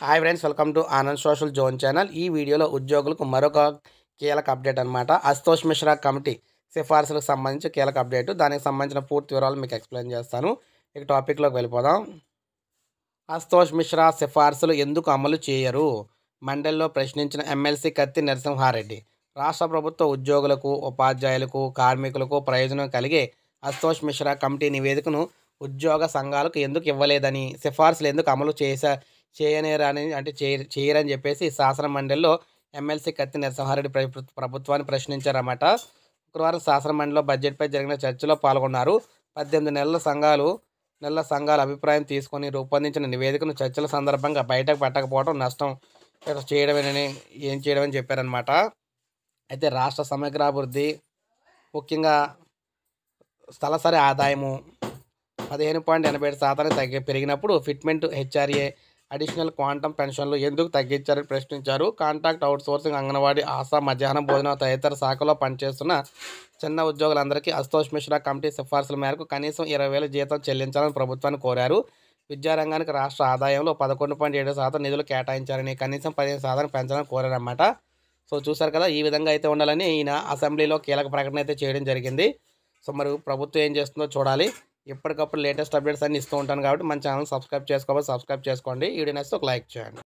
hi friends welcome to Anand social zone channel ఈ వీడియోలో ఉద్యోగులకు మరొక కీలక అప్డేట్ అనమాట అస్తోష్ మిశ్రా కమిటీ సిఫార్సులకు సంబంధించి కీలక అప్డేట్ దానికి సంబంధించిన పూర్తి వివరాలు మీకు ఎక్స్ప్లెయిన్ చేస్తాను ఇక టాపిక్లోకి వెళ్ళిపోదాం అస్తోష్ మిశ్రా సిఫార్సులు ఎందుకు అమలు చేయరు మండలిలో ప్రశ్నించిన ఎమ్మెల్సీ కత్తి నరసింహారెడ్డి రాష్ట్ర ప్రభుత్వ ఉద్యోగులకు ఉపాధ్యాయులకు కార్మికులకు ప్రయోజనం కలిగే అస్తోష్ మిశ్రా కమిటీ నివేదికను ఉద్యోగ సంఘాలకు ఎందుకు ఇవ్వలేదని సిఫార్సులు ఎందుకు అమలు చేశా చేయనేరని అంటే చేయరని చెప్పేసి శాసన మండలిలో ఎమ్మెల్సీ కత్తి నరసింహారెడ్డి ప్రభుత్వాన్ని ప్రశ్నించారన్నమాట శుక్రవారం శాసన మండలిలో బడ్జెట్పై జరిగిన చర్చలో పాల్గొన్నారు పద్దెనిమిది నెలల సంఘాలు నెలల సంఘాల అభిప్రాయం తీసుకొని రూపొందించిన నివేదికను చర్చల సందర్భంగా బయటకు పెట్టకపోవడం నష్టం చేయడమేనని ఏం చేయడమని చెప్పారనమాట అయితే రాష్ట్ర సమగ్రాభివృద్ధి ముఖ్యంగా స్థలసరి ఆదాయము పదిహేను పాయింట్ ఎనభై ఏడు శాతానికి తగ్గి పెరిగినప్పుడు ఫిట్మెంట్ హెచ్ఆర్ఏ అడిషనల్ క్వాంటమ్ పెన్షన్లు ఎందుకు తగ్గించారని ప్రశ్నించారు కాంట్రాక్ట్ అవుట్సోర్సింగ్ అంగన్వాడీ ఆశా మధ్యాహ్నం భోజన తదితర శాఖలో పనిచేస్తున్న చిన్న ఉద్యోగులందరికీ అస్తోష్ మిశ్రా కమిటీ సిఫార్సుల మేరకు కనీసం ఇరవై వేల జీతం చెల్లించాలని ప్రభుత్వాన్ని కోరారు విద్యారంగానికి రాష్ట్ర ఆదాయంలో పదకొండు పాయింట్ ఏడు శాతం నిధులు కేటాయించారని కనీసం పదిహేను శాతం పెంచాలని కోరారన్నమాట సో చూసారు కదా ఈ విధంగా అయితే ఉండాలని ఈయన అసెంబ్లీలో కీలక ప్రకటన అయితే చేయడం జరిగింది సో మరి ప్రభుత్వం ఏం చేస్తుందో చూడాలి ఎప్పటికప్పుడు లేటెస్ట్ అప్డేట్స్ అన్ని ఇస్తూ ఉంటాను కాబట్టి మన ఛానల్ సబ్స్క్రైబ్ చేసుకోవాలి సబ్స్క్రైబ్ చేసుకోండి వీడియో నేస్తే ఒక లైక్ చేయండి